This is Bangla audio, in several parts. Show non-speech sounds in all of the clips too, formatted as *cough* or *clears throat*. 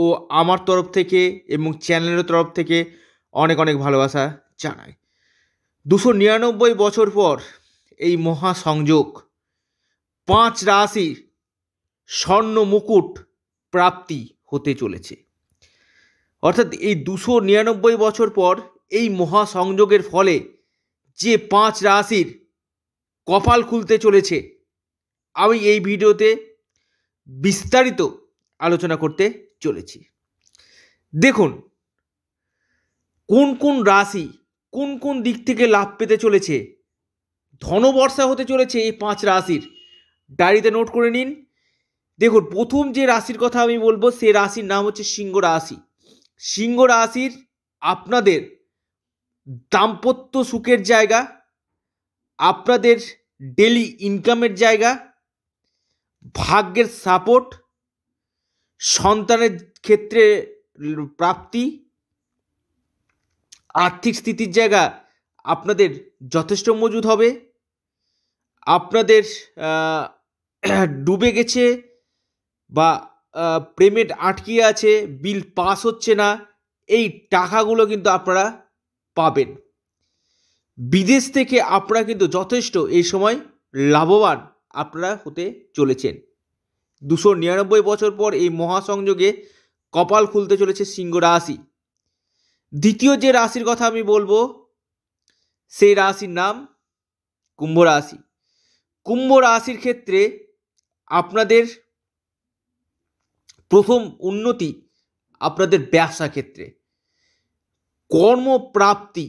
ও আমার তরফ থেকে এবং চ্যানেলের তরফ থেকে অনেক অনেক ভালোবাসা জানাই দুশো নিরানব্বই বছর পর এই মহাসংযোগ পাঁচ রাশি স্বর্ণ মুকুট প্রাপ্তি হতে চলেছে অর্থাৎ এই দুশো নিরানব্বই বছর পর এই মহাসংযোগের ফলে যে পাঁচ রাশির কপাল খুলতে চলেছে আমি এই ভিডিওতে বিস্তারিত আলোচনা করতে চলেছি দেখুন কোন কোন রাশি কোন কোন দিক থেকে লাভ পেতে চলেছে ধনবর্ষা হতে চলেছে এই পাঁচ রাশির ডায়েরিতে নোট করে নিন দেখুন প্রথম যে রাশির কথা আমি বলবো সে রাশির নাম হচ্ছে সিংহ রাশি সিংহ রাশির আপনাদের দাম্পত্য সুখের জায়গা আপনাদের ডেলি ইনকামের জায়গা ভাগ্যের সাপোর্ট সন্তানের ক্ষেত্রে প্রাপ্তি আর্থিক স্থিতির জায়গা আপনাদের যথেষ্ট মজুদ হবে আপনাদের *clears throat* ডুবে গেছে বা পেমেন্ট আটকিয়ে আছে বিল পাস হচ্ছে না এই টাকাগুলো কিন্তু আপনারা পাবেন বিদেশ থেকে আপনারা কিন্তু যথেষ্ট এই সময় লাভবান আপনারা হতে চলেছেন দুশো নিরানব্বই বছর পর এই মহাসংযোগে কপাল খুলতে চলেছে সিংহ রাশি দ্বিতীয় যে রাশির কথা আমি বলবো সেই রাশির নাম কুম্ভ রাশি কুম্ভ রাশির ক্ষেত্রে আপনাদের প্রথম উন্নতি আপনাদের ব্যবসা ক্ষেত্রে কর্মপ্রাপ্তি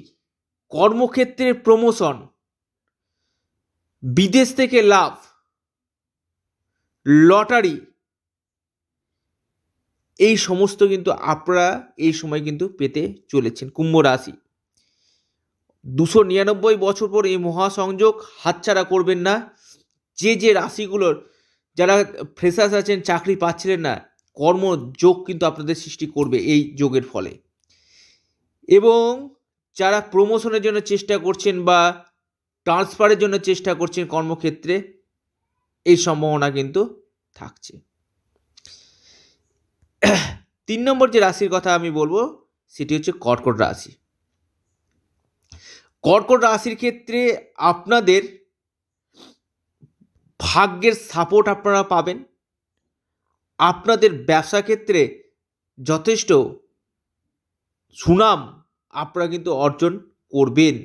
কর্মক্ষেত্রের প্রমোশন বিদেশ থেকে লাভ লটারি এই সমস্ত কিন্তু আপনারা এই সময় কিন্তু পেতে চলেছেন কুম্ভ রাশি দুশো নিরানব্বই বছর পর এই মহাসংযোগ হাতছাড়া করবেন না যে যে রাশিগুলোর যারা ফ্রেশার্স আছেন চাকরি পাচ্ছিলেন না কর্মযোগ কিন্তু আপনাদের সৃষ্টি করবে এই যোগের ফলে এবং যারা প্রমোশনের জন্য চেষ্টা করছেন বা ট্রান্সফারের জন্য চেষ্টা করছেন কর্মক্ষেত্রে এই সম্ভাবনা কিন্তু থাকছে তিন নম্বর যে রাশির কথা আমি বলবো সেটি হচ্ছে কর্কট রাশি কর্কট রাশির ক্ষেত্রে আপনাদের ভাগ্যের সাপোর্ট আপনারা পাবেন আপনাদের ব্যবসা ক্ষেত্রে যথেষ্ট সুনাম আপনারা কিন্তু অর্জন করবেন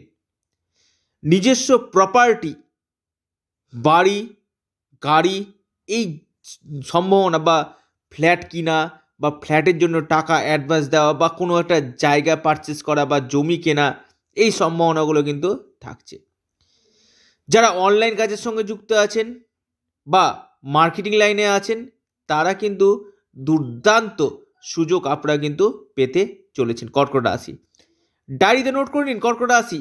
নিজস্ব প্রপার্টি বাড়ি গাড়ি এই সম্ভাবনা বা ফ্ল্যাট কেনা বা ফ্ল্যাটের জন্য টাকা অ্যাডভান্স দেওয়া বা কোনো একটা জায়গা পারচেস করা বা জমি কেনা এই সম্ভাবনাগুলো কিন্তু থাকছে যারা অনলাইন কাজের সঙ্গে যুক্ত আছেন বা মার্কেটিং লাইনে আছেন তারা কিন্তু দুর্দান্ত সুযোগ আপনারা কিন্তু পেতে চলেছেন কর্কট রাশি ডায়েরিতে নোট করে নিন কর্কট রাশি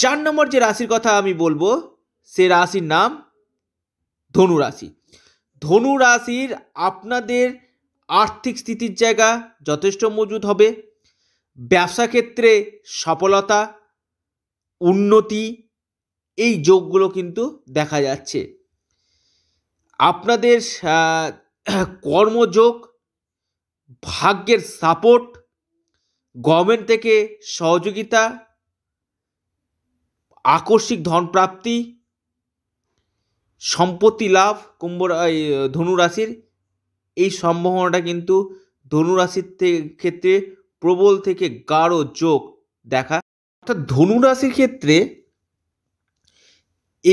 চার নম্বর যে রাশির কথা আমি বলবো সে রাশির নাম ধনু রাশি ধনু রাশির আপনাদের আর্থিক স্থিতির জায়গা যথেষ্ট মজুদ হবে ব্যবসা ক্ষেত্রে সফলতা উন্নতি এই যোগগুলো কিন্তু দেখা যাচ্ছে আপনাদের কর্মযোগ ভাগ্যের সাপোর্ট গভর্নমেন্ট থেকে সহযোগিতা আকস্মিক ধনপ্রাপ্তি সম্পত্তি লাভ কুম্ভ ধনুরাশির এই সম্ভাবনাটা কিন্তু ধনুরাশির ক্ষেত্রে প্রবল থেকে গাঢ় যোগ দেখা অর্থাৎ ধনুরাশির ক্ষেত্রে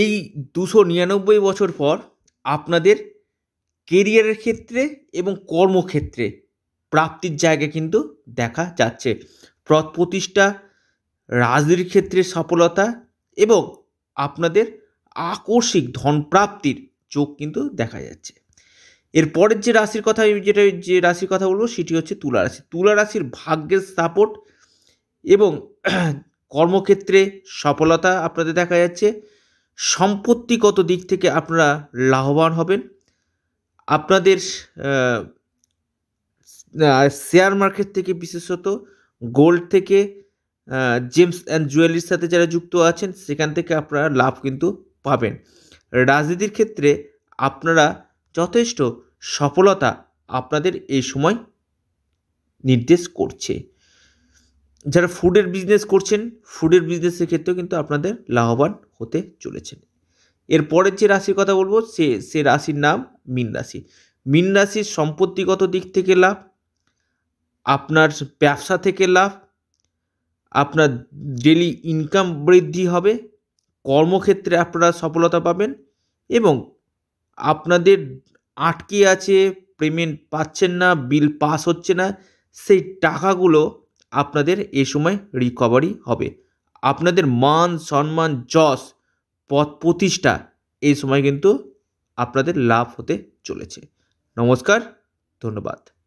এই দুশো নিরানব্বই বছর পর আপনাদের কেরিয়ারের ক্ষেত্রে এবং কর্মক্ষেত্রে প্রাপ্তির জায়গা কিন্তু দেখা যাচ্ছে প্রতিষ্ঠা রাজনীতির ক্ষেত্রে সফলতা এবং আপনাদের আকস্মিক ধনপ্রাপ্তির চোখ কিন্তু দেখা যাচ্ছে এরপরের যে রাশির কথা যেটা যে রাশির কথা বলবো সেটি হচ্ছে তুলা রাশি তুলা রাশির ভাগ্যের সাপোর্ট এবং *clears throat* কর্মক্ষেত্রে সফলতা আপনাদের দেখা যাচ্ছে সম্পত্তিগত দিক থেকে আপনারা লাভবান হবেন আপনাদের শেয়ার মার্কেট থেকে বিশেষত গোল্ড থেকে জেমস অ্যান্ড জুয়েলারির সাথে যারা যুক্ত আছেন সেখান থেকে আপনারা লাভ কিন্তু পাবেন রাজনীতির ক্ষেত্রে আপনারা যথেষ্ট সফলতা আপনাদের এই সময় নির্দেশ করছে যারা ফুডের বিজনেস করছেন ফুডের বিজনেসের ক্ষেত্রেও কিন্তু আপনাদের লাভবান হতে চলেছেন এরপরের যে রাশির কথা বলবো সে সে রাশির নাম মীন রাশি মীন রাশির সম্পত্তিগত দিক থেকে লাভ আপনার ব্যবসা থেকে লাভ আপনার ডেলি ইনকাম বৃদ্ধি হবে কর্মক্ষেত্রে আপনারা সফলতা পাবেন এবং আপনাদের আটকে আছে পেমেন্ট পাচ্ছেন না বিল পাস হচ্ছে না সেই টাকাগুলো আপনাদের এ সময় রিকভারি হবে আপনাদের মান সম্মান যশ পথ প্রতিষ্ঠা এই সময় কিন্তু আপনাদের লাভ হতে চলেছে নমস্কার ধন্যবাদ